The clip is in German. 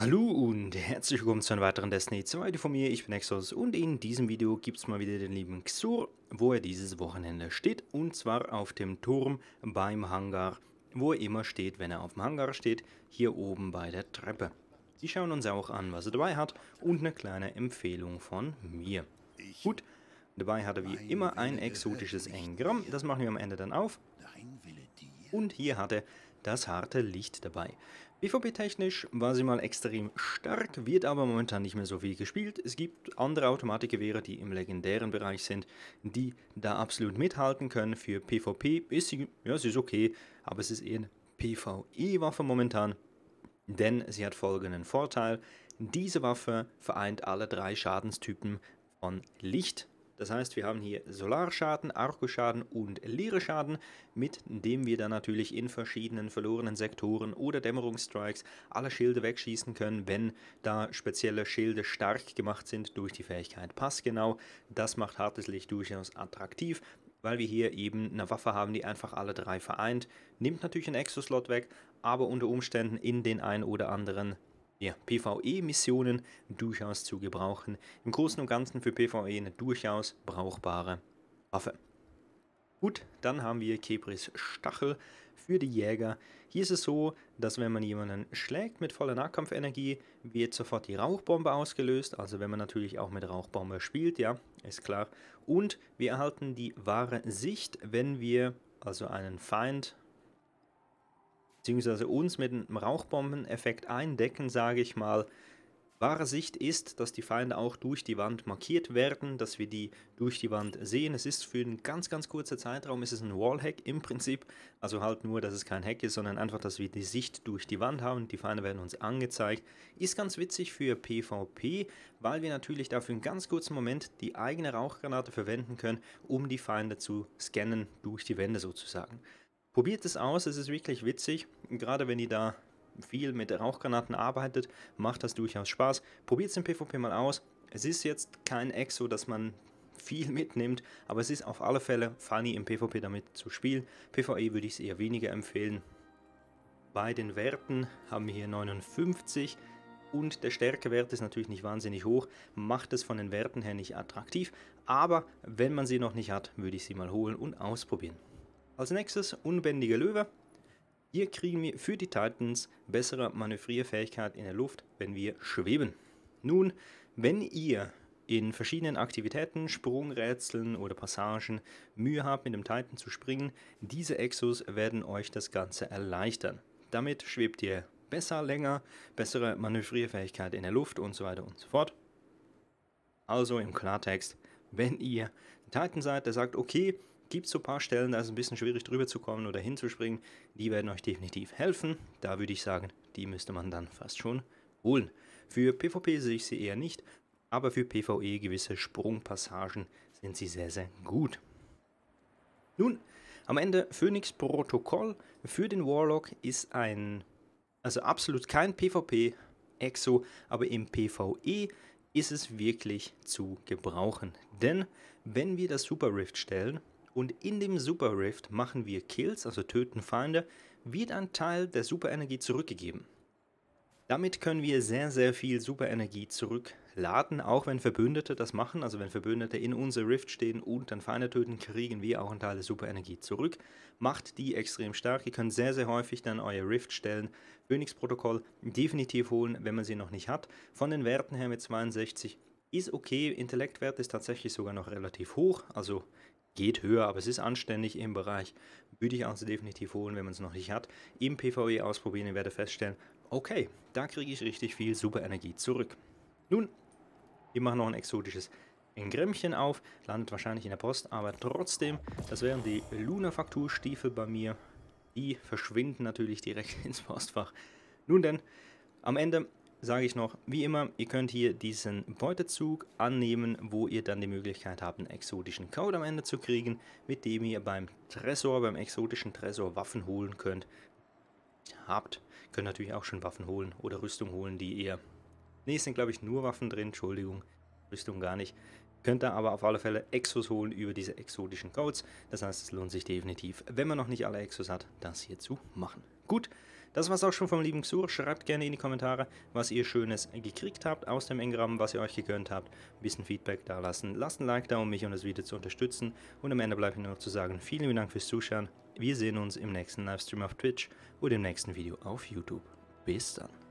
Hallo und herzlich willkommen zu einem weiteren Destiny 2 Video von mir. Ich bin Nexus und in diesem Video gibt es mal wieder den lieben Xur, wo er dieses Wochenende steht. Und zwar auf dem Turm beim Hangar, wo er immer steht, wenn er auf dem Hangar steht, hier oben bei der Treppe. Sie schauen uns auch an, was er dabei hat und eine kleine Empfehlung von mir. Gut, dabei hat er wie immer ein exotisches Engramm, das machen wir am Ende dann auf. Und hier hat er das harte Licht dabei. PvP-technisch war sie mal extrem stark, wird aber momentan nicht mehr so viel gespielt. Es gibt andere Automatikgewehre, die im legendären Bereich sind, die da absolut mithalten können. Für PvP ist sie, ja, sie ist okay, aber es ist eher eine PvE-Waffe momentan, denn sie hat folgenden Vorteil. Diese Waffe vereint alle drei Schadenstypen von Licht, das heißt, wir haben hier Solarschaden, Arkuschaden und Leere-Schaden, mit dem wir dann natürlich in verschiedenen verlorenen Sektoren oder Dämmerungsstrikes alle Schilde wegschießen können, wenn da spezielle Schilde stark gemacht sind durch die Fähigkeit Passgenau. Das macht hartes Licht durchaus attraktiv weil wir hier eben eine Waffe haben, die einfach alle drei vereint. Nimmt natürlich einen Exoslot weg, aber unter Umständen in den ein oder anderen ja, PvE-Missionen durchaus zu gebrauchen. Im Großen und Ganzen für PvE eine durchaus brauchbare Waffe. Gut, dann haben wir Kebris Stachel für die Jäger. Hier ist es so, dass wenn man jemanden schlägt mit voller Nahkampfenergie, wird sofort die Rauchbombe ausgelöst. Also wenn man natürlich auch mit Rauchbombe spielt, ja, ist klar. Und wir erhalten die wahre Sicht, wenn wir also einen Feind beziehungsweise uns mit einem Rauchbombeneffekt eindecken, sage ich mal. Wahre Sicht ist, dass die Feinde auch durch die Wand markiert werden, dass wir die durch die Wand sehen. Es ist für einen ganz, ganz kurzen Zeitraum, ist es ein Wallhack im Prinzip. Also halt nur, dass es kein Hack ist, sondern einfach, dass wir die Sicht durch die Wand haben. Die Feinde werden uns angezeigt. Ist ganz witzig für PvP, weil wir natürlich dafür einen ganz kurzen Moment die eigene Rauchgranate verwenden können, um die Feinde zu scannen durch die Wände sozusagen. Probiert es aus, es ist wirklich witzig. Gerade wenn ihr da viel mit Rauchgranaten arbeitet, macht das durchaus Spaß. Probiert es im PvP mal aus. Es ist jetzt kein Exo, dass man viel mitnimmt, aber es ist auf alle Fälle funny im PvP damit zu spielen. PvE würde ich es eher weniger empfehlen. Bei den Werten haben wir hier 59 und der Stärkewert ist natürlich nicht wahnsinnig hoch, macht es von den Werten her nicht attraktiv, aber wenn man sie noch nicht hat, würde ich sie mal holen und ausprobieren. Als nächstes Unbändige Löwe. Hier kriegen wir für die Titans bessere Manövrierfähigkeit in der Luft, wenn wir schweben. Nun, wenn ihr in verschiedenen Aktivitäten, Sprungrätseln oder Passagen Mühe habt, mit dem Titan zu springen, diese Exos werden euch das Ganze erleichtern. Damit schwebt ihr besser, länger, bessere Manövrierfähigkeit in der Luft und so weiter und so fort. Also im Klartext, wenn ihr Titan seid, der sagt, okay, gibt es so ein paar Stellen, da ist es ein bisschen schwierig drüber zu kommen oder hinzuspringen, die werden euch definitiv helfen. Da würde ich sagen, die müsste man dann fast schon holen. Für PvP sehe ich sie eher nicht, aber für PvE gewisse Sprungpassagen sind sie sehr, sehr gut. Nun, am Ende Phoenix Protokoll für den Warlock ist ein, also absolut kein PvP-Exo, aber im PvE ist es wirklich zu gebrauchen. Denn wenn wir das Super Rift stellen und in dem Super Rift machen wir Kills, also töten Feinde, wird ein Teil der Superenergie zurückgegeben. Damit können wir sehr, sehr viel Superenergie zurückladen, auch wenn Verbündete das machen. Also wenn Verbündete in unser Rift stehen und dann Feinde töten, kriegen wir auch einen Teil der Superenergie zurück. Macht die extrem stark. Ihr könnt sehr, sehr häufig dann euer Rift stellen. Phoenix-Protokoll definitiv holen, wenn man sie noch nicht hat. Von den Werten her mit 62 ist okay. Intellektwert ist tatsächlich sogar noch relativ hoch. Also geht höher, aber es ist anständig im Bereich. Würde ich also definitiv holen, wenn man es noch nicht hat. Im PvE ausprobieren, ihr werdet feststellen, Okay, da kriege ich richtig viel super Energie zurück. Nun, wir machen noch ein exotisches Engrämmchen auf. Landet wahrscheinlich in der Post, aber trotzdem, das wären die Luna-Fakturstiefel bei mir. Die verschwinden natürlich direkt ins Postfach. Nun denn, am Ende sage ich noch, wie immer, ihr könnt hier diesen Beutezug annehmen, wo ihr dann die Möglichkeit habt, einen exotischen Code am Ende zu kriegen, mit dem ihr beim Tresor, beim exotischen Tresor Waffen holen könnt. Habt können natürlich auch schon Waffen holen oder Rüstung holen, die eher... Ne, es sind glaube ich nur Waffen drin, Entschuldigung, Rüstung gar nicht. Könnt ihr aber auf alle Fälle Exos holen über diese exotischen Codes. Das heißt, es lohnt sich definitiv, wenn man noch nicht alle Exos hat, das hier zu machen. Gut, das war's auch schon vom lieben Xur. Schreibt gerne in die Kommentare, was ihr Schönes gekriegt habt aus dem Engramm, was ihr euch gegönnt habt. Ein bisschen Feedback da lassen. Lasst ein Like da, um mich und das Video zu unterstützen. Und am Ende bleibt mir nur noch zu sagen, vielen lieben Dank fürs Zuschauen. Wir sehen uns im nächsten Livestream auf Twitch oder im nächsten Video auf YouTube. Bis dann.